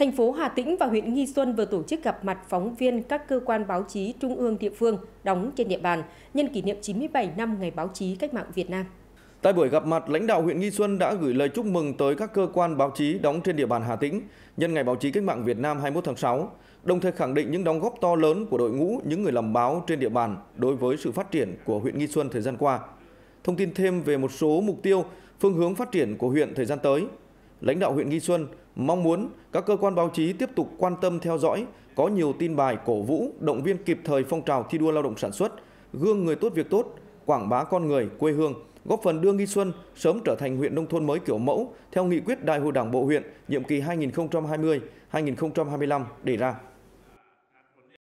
thành phố Hà Tĩnh và huyện Nghi Xuân vừa tổ chức gặp mặt phóng viên các cơ quan báo chí trung ương địa phương đóng trên địa bàn nhân kỷ niệm 97 năm Ngày báo chí cách mạng Việt Nam. Tại buổi gặp mặt, lãnh đạo huyện Nghi Xuân đã gửi lời chúc mừng tới các cơ quan báo chí đóng trên địa bàn Hà Tĩnh nhân Ngày báo chí cách mạng Việt Nam 21 tháng 6, đồng thời khẳng định những đóng góp to lớn của đội ngũ những người làm báo trên địa bàn đối với sự phát triển của huyện Nghi Xuân thời gian qua. Thông tin thêm về một số mục tiêu, phương hướng phát triển của huyện thời gian tới, lãnh đạo huyện Nghi Xuân mong muốn các cơ quan báo chí tiếp tục quan tâm theo dõi, có nhiều tin bài cổ vũ, động viên kịp thời phong trào thi đua lao động sản xuất, gương người tốt việc tốt, quảng bá con người, quê hương, góp phần đưa Nghi Xuân sớm trở thành huyện nông thôn mới kiểu mẫu theo nghị quyết Đại hội Đảng bộ huyện nhiệm kỳ 2020-2025 đề ra.